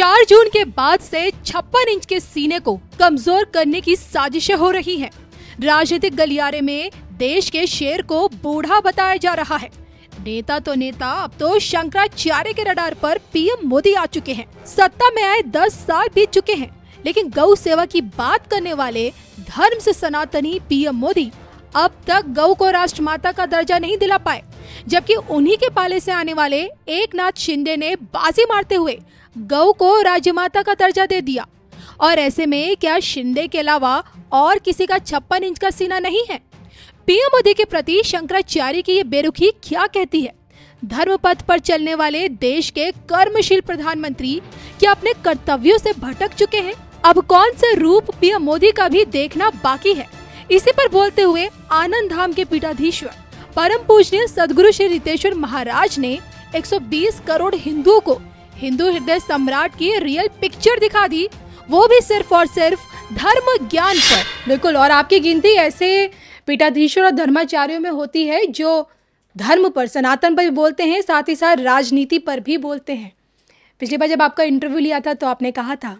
चार जून के बाद से छप्पन इंच के सीने को कमजोर करने की साजिशें हो रही हैं। राजनीतिक गलियारे में देश के शेर को बूढ़ा बताया जा रहा है नेता तो नेता अब तो शंकराचार्य के रडार पर पीएम मोदी आ चुके हैं सत्ता में आए दस साल बीत चुके हैं लेकिन गौ सेवा की बात करने वाले धर्म से सनातनी पीएम मोदी अब तक गौ को राष्ट्र माता का दर्जा नहीं दिला पाए जबकि उन्हीं के पाले से आने वाले एक नाथ शिंदे ने बाजी मारते हुए गौ को माता का दर्जा दे दिया और ऐसे में क्या शिंदे के अलावा और किसी का छप्पन इंच का सीना नहीं है पीएम मोदी के प्रति शंकराचार्य की ये बेरुखी क्या कहती है धर्म पथ पर चलने वाले देश के कर्मशील प्रधानमंत्री क्या अपने कर्तव्यों से भटक चुके हैं अब कौन सा रूप पीएम मोदी का भी देखना बाकी है इसी पर बोलते हुए आनंद धाम के पीठाधीश्वर परम पूजनीय सदगुरु श्री रितेश्वर महाराज ने 120 करोड़ हिंदुओं को हिंदू हृदय सम्राट की रियल पिक्चर दिखा दी वो भी सिर्फ और सिर्फ धर्म ज्ञान पर बिल्कुल और आपकी गिनती ऐसे पीठाधीशों और धर्माचार्यों में होती है जो धर्म पर सनातन पर भी बोलते हैं साथ ही साथ राजनीति पर भी बोलते हैं पिछली बार जब आपका इंटरव्यू लिया था तो आपने कहा था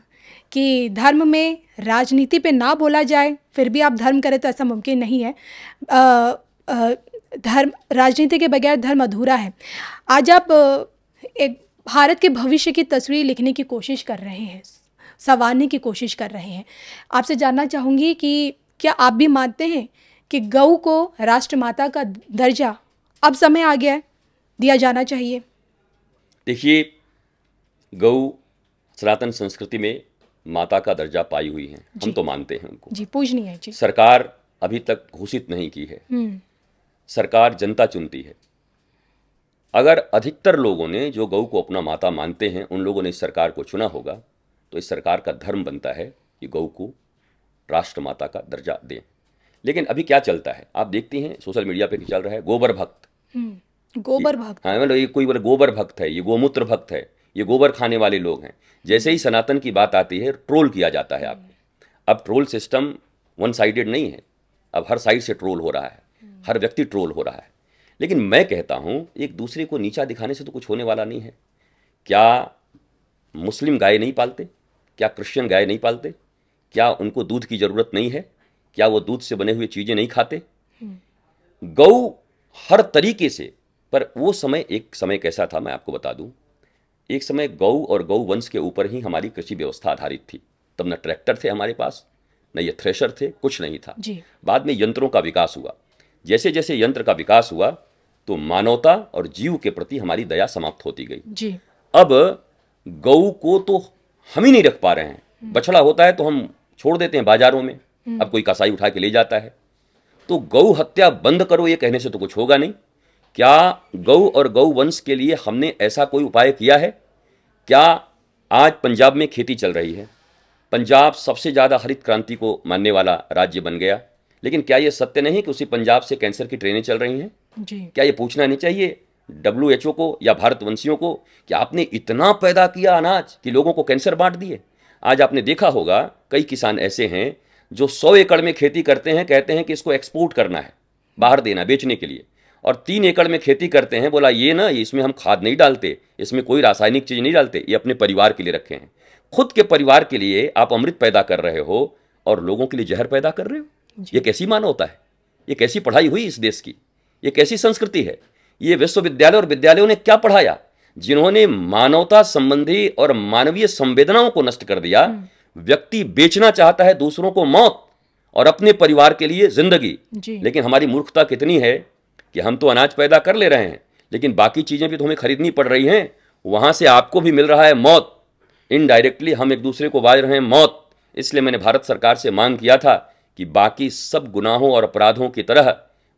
कि धर्म में राजनीति पे ना बोला जाए फिर भी आप धर्म करें तो ऐसा मुमकिन नहीं है आ, आ, धर्म राजनीति के बगैर धर्म अधूरा है आज आप एक भारत के भविष्य की तस्वीर लिखने की कोशिश कर रहे हैं संवारने की कोशिश कर रहे हैं आपसे जानना चाहूँगी कि क्या आप भी मानते हैं कि गऊ को राष्ट्रमाता का दर्जा अब समय आ गया है दिया जाना चाहिए देखिए गऊ सनातन संस्कृति में माता का दर्जा पाई हुई है हम तो मानते हैं उनको जी पूजनीय है जी सरकार अभी तक घोषित नहीं की है हम्म। सरकार जनता चुनती है अगर अधिकतर लोगों ने जो गऊ को अपना माता मानते हैं उन लोगों ने इस सरकार को चुना होगा तो इस सरकार का धर्म बनता है कि गऊ को राष्ट्रमाता का दर्जा दें लेकिन अभी क्या चलता है आप देखते हैं सोशल मीडिया पे चल रहा है गोबर भक्त हम्म, गोबर भक्त हाँ मतलब ये कोई बोले गोबर भक्त है ये गोमूत्र भक्त है ये गोबर खाने वाले लोग हैं जैसे ही सनातन की बात आती है ट्रोल किया जाता है आपको अब ट्रोल सिस्टम वन साइडेड नहीं है अब हर साइड से ट्रोल हो रहा है हर व्यक्ति ट्रोल हो रहा है लेकिन मैं कहता हूँ एक दूसरे को नीचा दिखाने से तो कुछ होने वाला नहीं है क्या मुस्लिम गाय नहीं पालते क्या क्रिश्चियन गाय नहीं पालते क्या उनको दूध की ज़रूरत नहीं है क्या वो दूध से बने हुए चीज़ें नहीं खाते हम्म। गऊ हर तरीके से पर वो समय एक समय कैसा था मैं आपको बता दूं एक समय गऊ और गऊ वंश के ऊपर ही हमारी कृषि व्यवस्था आधारित थी तब न ट्रैक्टर थे हमारे पास न ये थ्रेशर थे कुछ नहीं था जी। बाद में यंत्रों का विकास हुआ जैसे जैसे यंत्र का विकास हुआ तो मानवता और जीव के प्रति हमारी दया समाप्त होती गई जी अब गौ को तो हम ही नहीं रख पा रहे हैं हम्म। बछड़ा होता है तो हम छोड़ देते हैं बाजारों में हम्म। अब कोई कसाई उठा के ले जाता है तो गौ हत्या बंद करो ये कहने से तो कुछ होगा नहीं क्या गौ और गौ वंश के लिए हमने ऐसा कोई उपाय किया है क्या आज पंजाब में खेती चल रही है पंजाब सबसे ज़्यादा हरित क्रांति को मानने वाला राज्य बन गया लेकिन क्या यह सत्य नहीं कि उसी पंजाब से कैंसर की ट्रेनें चल रही हैं जी क्या ये पूछना नहीं चाहिए डब्ल्यू एच ओ को या भारतवंशियों को कि आपने इतना पैदा किया अनाज कि लोगों को कैंसर बांट दिए आज आपने देखा होगा कई किसान ऐसे हैं जो सौ एकड़ में खेती करते हैं कहते हैं कि इसको एक्सपोर्ट करना है बाहर देना बेचने के लिए और तीन एकड़ में खेती करते हैं बोला ये ना इसमें हम खाद नहीं डालते इसमें कोई रासायनिक चीज़ नहीं डालते ये अपने परिवार के लिए रखे हैं खुद के परिवार के लिए आप अमृत पैदा कर रहे हो और लोगों के लिए जहर पैदा कर रहे हो ये कैसी मान होता है ये कैसी पढ़ाई हुई इस देश की ये कैसी संस्कृति है ये विश्वविद्यालय और विद्यालयों ने क्या पढ़ाया जिन्होंने मानवता संबंधी और मानवीय संवेदनाओं को नष्ट कर दिया हम्म। व्यक्ति बेचना चाहता है दूसरों को मौत और अपने परिवार के लिए जिंदगी लेकिन हमारी मूर्खता कितनी है कि हम तो अनाज पैदा कर ले रहे हैं लेकिन बाकी चीजें भी तो हमें खरीदनी पड़ रही हैं वहां से आपको भी मिल रहा है मौत इनडायरेक्टली हम एक दूसरे को बाज रहे हैं मौत इसलिए मैंने भारत सरकार से मांग किया था कि बाकी सब गुनाहों और अपराधों की तरह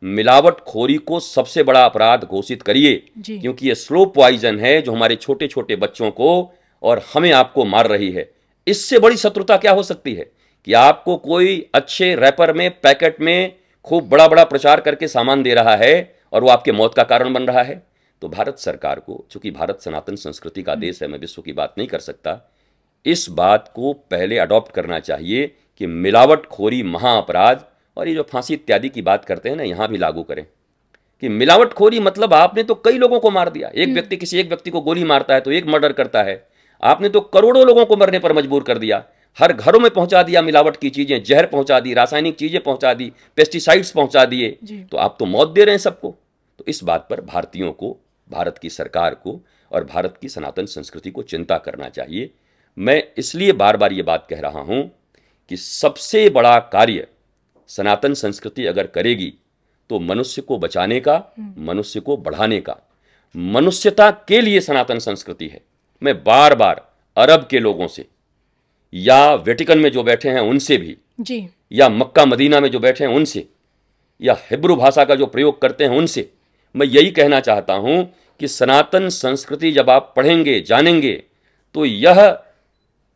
मिलावट खोरी को सबसे बड़ा अपराध घोषित करिए क्योंकि ये स्लो पॉइजन है जो हमारे छोटे छोटे बच्चों को और हमें आपको मार रही है इससे बड़ी शत्रुता क्या हो सकती है कि आपको कोई अच्छे रैपर में पैकेट में खूब बड़ा बड़ा प्रचार करके सामान दे रहा है और वो आपके मौत का कारण बन रहा है तो भारत सरकार को चूंकि भारत सनातन संस्कृति का हम्म। देश है मैं विश्व की बात नहीं कर सकता इस बात को पहले अडॉप्ट करना चाहिए कि मिलावटखोरी महाअपराध और ये जो फांसी इत्यादि की बात करते हैं ना यहाँ भी लागू करें कि मिलावटखोरी मतलब आपने तो कई लोगों को मार दिया एक हम्म। व्यक्ति किसी एक व्यक्ति को गोली मारता है तो एक मर्डर करता है आपने तो करोड़ों लोगों को मरने पर मजबूर कर दिया हर घरों में पहुंचा दिया मिलावट की चीजें जहर पहुंचा दी रासायनिक चीजें पहुंचा दी पेस्टिसाइड्स पहुंचा दिए तो आप तो मौत दे रहे हैं सबको तो इस बात पर भारतीयों को भारत की सरकार को और भारत की सनातन संस्कृति को चिंता करना चाहिए मैं इसलिए बार बार ये बात कह रहा हूं कि सबसे बड़ा कार्य सनातन संस्कृति अगर करेगी तो मनुष्य को बचाने का मनुष्य को बढ़ाने का मनुष्यता के लिए सनातन संस्कृति है मैं बार बार अरब के लोगों से या वेटिकन में जो बैठे हैं उनसे भी जी या मक्का मदीना में जो बैठे हैं उनसे या हिब्रू भाषा का जो प्रयोग करते हैं उनसे मैं यही कहना चाहता हूं कि सनातन संस्कृति जब आप पढ़ेंगे जानेंगे तो यह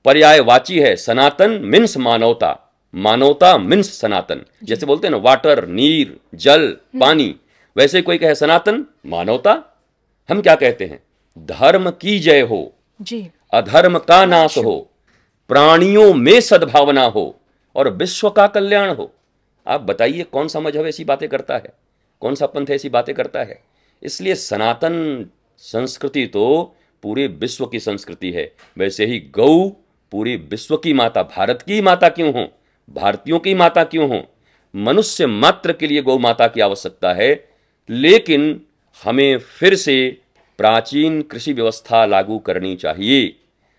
पर्यायवाची है सनातन मीन्स मानवता मानवता मिन्स सनातन जैसे बोलते हैं ना वाटर नीर जल हम्म। पानी वैसे कोई कहे सनातन मानवता हम क्या कहते हैं धर्म की जय हो जी अधर्म का नाश अच्छा। हो प्राणियों में सद्भावना हो और विश्व का कल्याण हो आप बताइए कौन सा मजहब ऐसी बातें करता है कौन सा पंथ ऐसी बातें करता है इसलिए सनातन संस्कृति तो पूरे विश्व की संस्कृति है वैसे ही गौ पूरे विश्व की माता भारत की माता क्यों हो भारतीयों की माता क्यों हो मनुष्य मात्र के लिए गौ माता की आवश्यकता है लेकिन हमें फिर से प्राचीन कृषि व्यवस्था लागू करनी चाहिए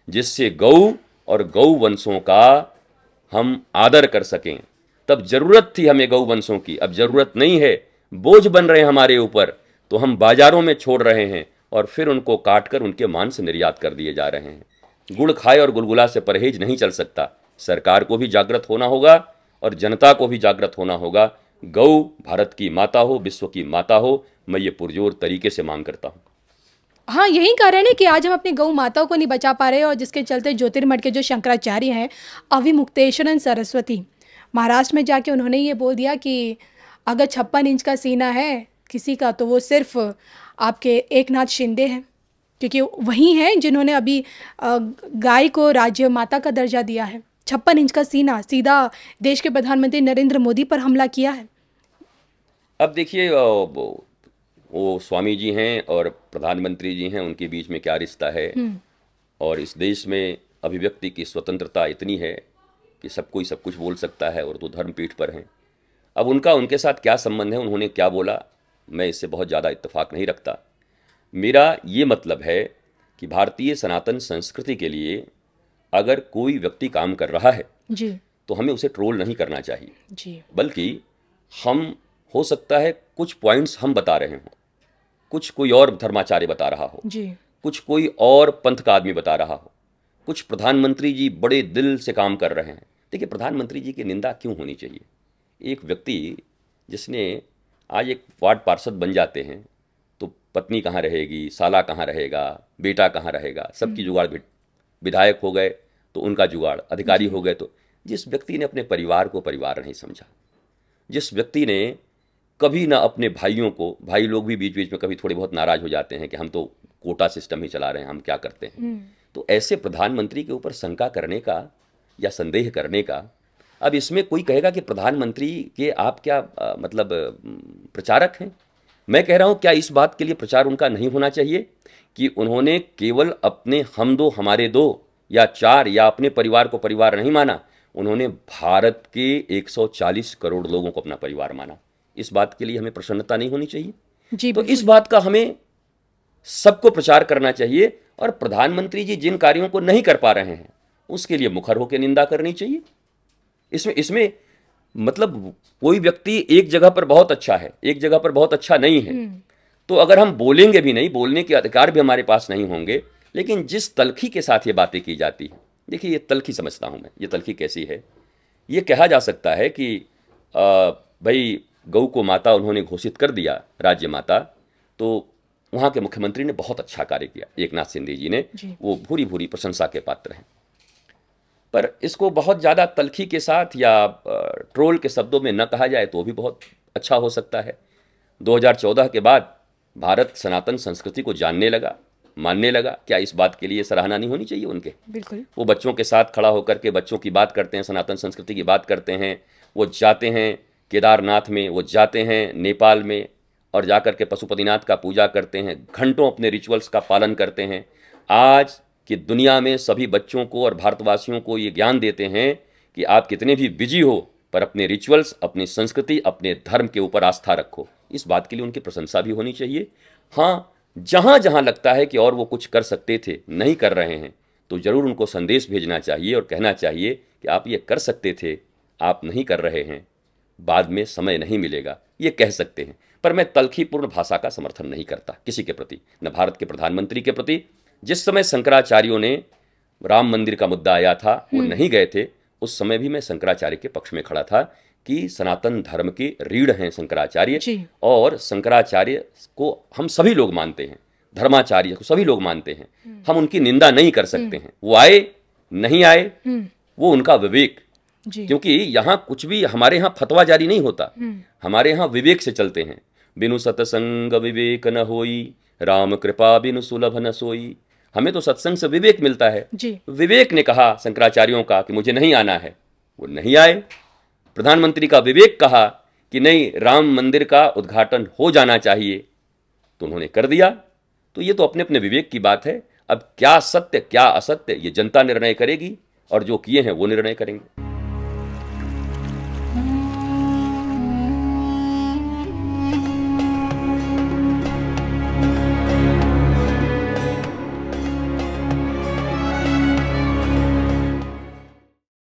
जिससे गौ और गौ वंशों का हम आदर कर सकें तब जरूरत थी हमें गौ वंशों की अब जरूरत नहीं है बोझ बन रहे हैं हमारे ऊपर तो हम बाजारों में छोड़ रहे हैं और फिर उनको काटकर उनके मांस निर्यात कर दिए जा रहे हैं गुड़ खाए और गुलगुला से परहेज नहीं चल सकता सरकार को भी जागृत होना होगा और जनता को भी जागृत होना होगा गौ भारत की माता हो विश्व की माता हो मैं ये पुरजोर तरीके से मांग करता हूँ हाँ यही कारण है कि आज हम अपनी गौ माताओं को नहीं बचा पा रहे और जिसके चलते ज्योतिर्मठ के जो शंकराचार्य हैं अविमुक्तेश्वरन सरस्वती महाराष्ट्र में जाके उन्होंने ये बोल दिया कि अगर छप्पन इंच का सीना है किसी का तो वो सिर्फ आपके एक नाथ शिंदे हैं क्योंकि वही हैं जिन्होंने अभी गाय को राज्य माता का दर्जा दिया है छप्पन इंच का सीना सीधा देश के प्रधानमंत्री नरेंद्र मोदी पर हमला किया है अब देखिए वो स्वामी जी हैं और प्रधानमंत्री जी हैं उनके बीच में क्या रिश्ता है हम्म। और इस देश में अभिव्यक्ति की स्वतंत्रता इतनी है कि सब कोई सब कुछ बोल सकता है और तो धर्मपीठ पर हैं अब उनका उनके साथ क्या संबंध है उन्होंने क्या बोला मैं इससे बहुत ज़्यादा इत्तेफाक नहीं रखता मेरा ये मतलब है कि भारतीय सनातन संस्कृति के लिए अगर कोई व्यक्ति काम कर रहा है जी तो हमें उसे ट्रोल नहीं करना चाहिए जी बल्कि हम हो सकता है कुछ पॉइंट्स हम बता रहे हों कुछ कोई और धर्माचार्य बता रहा हो जी कुछ कोई और पंथ का आदमी बता रहा हो कुछ प्रधानमंत्री जी बड़े दिल से काम कर रहे हैं देखिए प्रधानमंत्री जी की निंदा क्यों होनी चाहिए एक व्यक्ति जिसने आज एक वार्ड पार्षद बन जाते हैं तो पत्नी कहाँ रहेगी साला कहाँ रहेगा बेटा कहाँ रहेगा सबकी हम्म। जुगाड़ विधायक हो गए तो उनका जुगाड़ अधिकारी हो गए तो जिस व्यक्ति ने अपने परिवार को परिवार नहीं समझा जिस व्यक्ति ने कभी ना अपने भाइयों को भाई लोग भी बीच बीच में कभी थोड़े बहुत नाराज हो जाते हैं कि हम तो कोटा सिस्टम ही चला रहे हैं हम क्या करते हैं हम्म। तो ऐसे प्रधानमंत्री के ऊपर शंका करने का या संदेह करने का अब इसमें कोई कहेगा कि प्रधानमंत्री के आप क्या आ, मतलब प्रचारक हैं मैं कह रहा हूं क्या इस बात के लिए प्रचार उनका नहीं होना चाहिए कि उन्होंने केवल अपने हम दो हमारे दो या चार या अपने परिवार को परिवार नहीं माना उन्होंने भारत के 140 करोड़ लोगों को अपना परिवार माना इस बात के लिए हमें प्रसन्नता नहीं होनी चाहिए जी तो इस बात का हमें सबको प्रचार करना चाहिए और प्रधानमंत्री जी जिन कार्यों को नहीं कर पा रहे हैं उसके लिए मुखर होकर निंदा करनी चाहिए इसमें इसमें मतलब कोई व्यक्ति एक जगह पर बहुत अच्छा है एक जगह पर बहुत अच्छा नहीं है हम्म। तो अगर हम बोलेंगे भी नहीं बोलने के अधिकार भी हमारे पास नहीं होंगे लेकिन जिस तलखी के साथ ये बातें की जाती हैं देखिए ये तलखी समझता हूँ मैं ये तलखी कैसी है ये कहा जा सकता है कि आ, भाई गऊ को माता उन्होंने घोषित कर दिया राज्य माता तो वहाँ के मुख्यमंत्री ने बहुत अच्छा कार्य किया एक नाथ सिंधे जी ने जी। वो भूरी भूरी प्रशंसा के पात्र हैं पर इसको बहुत ज़्यादा तलखी के साथ या ट्रोल के शब्दों में न कहा जाए तो भी बहुत अच्छा हो सकता है 2014 के बाद भारत सनातन संस्कृति को जानने लगा मानने लगा क्या इस बात के लिए सराहना नहीं होनी चाहिए उनके बिल्कुल वो बच्चों के साथ खड़ा होकर के बच्चों की बात करते हैं सनातन संस्कृति की बात करते हैं वो जाते हैं केदारनाथ में वो जाते हैं नेपाल में और जाकर के पशुपतिनाथ का पूजा करते हैं घंटों अपने रिचुअल्स का पालन करते हैं आज की दुनिया में सभी बच्चों को और भारतवासियों को ये ज्ञान देते हैं कि आप कितने भी बिजी हो पर अपने रिचुअल्स अपनी संस्कृति अपने धर्म के ऊपर आस्था रखो इस बात के लिए उनकी प्रशंसा भी होनी चाहिए हाँ जहाँ जहाँ लगता है कि और वो कुछ कर सकते थे नहीं कर रहे हैं तो ज़रूर उनको संदेश भेजना चाहिए और कहना चाहिए कि आप ये कर सकते थे आप नहीं कर रहे हैं बाद में समय नहीं मिलेगा ये कह सकते हैं पर मैं तलखीपूर्ण भाषा का समर्थन नहीं करता किसी के प्रति न भारत के प्रधानमंत्री के प्रति जिस समय शंकराचार्यों ने राम मंदिर का मुद्दा आया था वो हम्म। नहीं गए थे उस समय भी मैं शंकराचार्य के पक्ष में खड़ा था कि सनातन धर्म के रीढ़ हैं शंकराचार्य और शंकराचार्य को हम सभी लोग मानते हैं धर्माचार्य को सभी लोग मानते हैं हम्म। हम उनकी निंदा नहीं कर सकते हम्म। हैं वो आए नहीं आए हम्म। वो उनका विवेक क्योंकि यहाँ कुछ भी हमारे यहाँ फतवा जारी नहीं होता हमारे यहाँ विवेक से चलते हैं बिनु सत्संग विवेक न होई राम कृपा बिनु सुलभ न सोई हमें तो सत्संग से विवेक मिलता है जी। विवेक ने कहा शंकराचार्यों का कि मुझे नहीं आना है वो नहीं आए प्रधानमंत्री का विवेक कहा कि नहीं राम मंदिर का उद्घाटन हो जाना चाहिए तो उन्होंने कर दिया तो ये तो अपने अपने विवेक की बात है अब क्या सत्य क्या असत्य ये जनता निर्णय करेगी और जो किए हैं वो निर्णय करेंगे